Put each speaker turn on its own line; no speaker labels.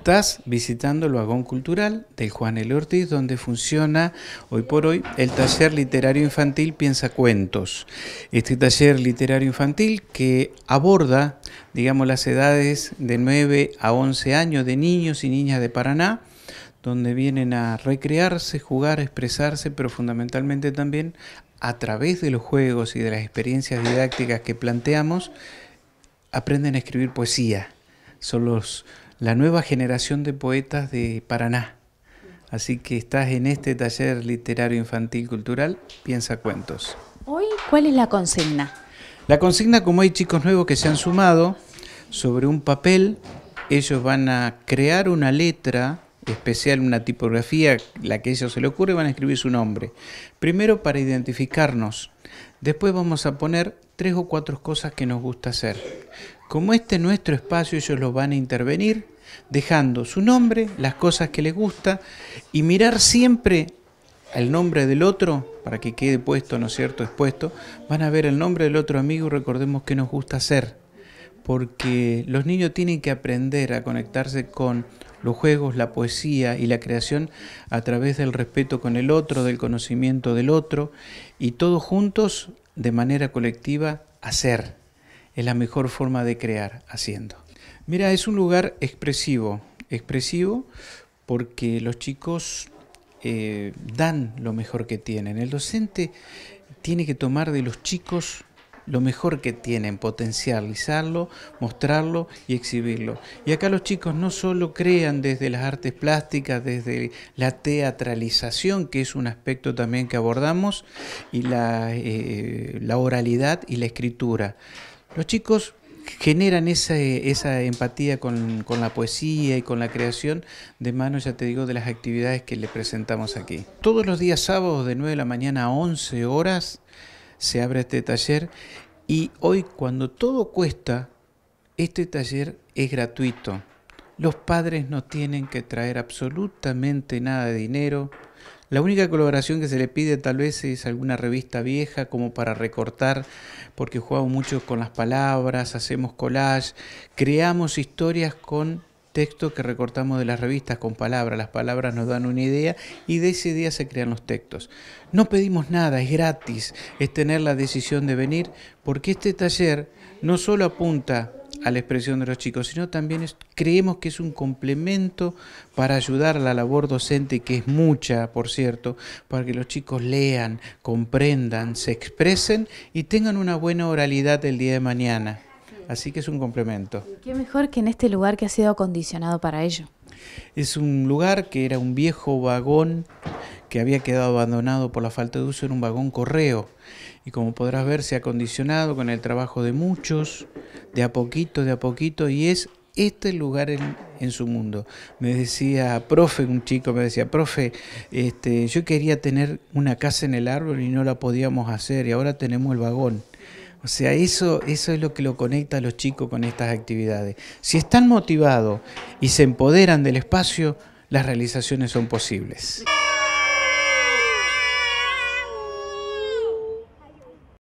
estás visitando el vagón cultural del Juan L. Ortiz, donde funciona hoy por hoy el taller literario infantil Piensa Cuentos. Este taller literario infantil que aborda, digamos, las edades de 9 a 11 años de niños y niñas de Paraná, donde vienen a recrearse, jugar, expresarse, pero fundamentalmente también a través de los juegos y de las experiencias didácticas que planteamos, aprenden a escribir poesía. Son los la nueva generación de poetas de Paraná. Así que estás en este taller literario infantil cultural, piensa cuentos. Hoy, ¿cuál es la consigna? La consigna, como hay chicos nuevos que se han sumado, sobre un papel, ellos van a crear una letra especial, una tipografía, la que a ellos se le ocurre, van a escribir su nombre. Primero para identificarnos. Después vamos a poner tres o cuatro cosas que nos gusta hacer. Como este es nuestro espacio, ellos lo van a intervenir, dejando su nombre, las cosas que les gusta y mirar siempre el nombre del otro, para que quede puesto, ¿no es cierto?, expuesto, van a ver el nombre del otro amigo y recordemos qué nos gusta hacer, porque los niños tienen que aprender a conectarse con los juegos, la poesía y la creación a través del respeto con el otro, del conocimiento del otro, y todos juntos de manera colectiva, hacer. Es la mejor forma de crear, haciendo. Mira, es un lugar expresivo, expresivo porque los chicos eh, dan lo mejor que tienen. El docente tiene que tomar de los chicos lo mejor que tienen, potencializarlo, mostrarlo y exhibirlo. Y acá los chicos no solo crean desde las artes plásticas, desde la teatralización, que es un aspecto también que abordamos, y la, eh, oralidad y la escritura. Los chicos generan esa, empatía con, la poesía y con la creación de mano, ya te digo, de las actividades que le presentamos aquí. Todos los días sábados de 9 de la mañana a 11 horas se abre este taller y hoy cuando todo cuesta, este taller es gratuito. Los padres no tienen que traer absolutamente nada de dinero. La única colaboración que se le pide tal vez es alguna revista vieja como para recortar, porque jugamos mucho con las palabras, hacemos collage, creamos historias con texto que recortamos de las revistas con palabras, las palabras nos dan una idea y de esa idea se crean los textos. No pedimos nada, es gratis, es tener la decisión de venir, porque este taller no solo apunta a la expresión de los chicos, sino también creemos que es un complemento para ayudar a la labor docente, que es mucha, por cierto, para que los chicos lean, comprendan, se expresen y tengan una buena oralidad el día de mañana. Así que es un complemento. qué mejor que en este lugar que ha sido acondicionado para ello. Es un lugar que era un viejo vagón que había quedado abandonado por la falta de uso, era un vagón correo. Y como podrás ver, se ha acondicionado con el trabajo de muchos, de a poquito, de a poquito, y es este lugar en, su mundo. Me decía, profe, un chico me decía, profe, este, yo quería tener una casa en el árbol y no la podíamos hacer y ahora tenemos el vagón. O sea, eso, eso es lo que lo conecta a los chicos con estas actividades. Si están motivados y se empoderan del espacio, las realizaciones son posibles.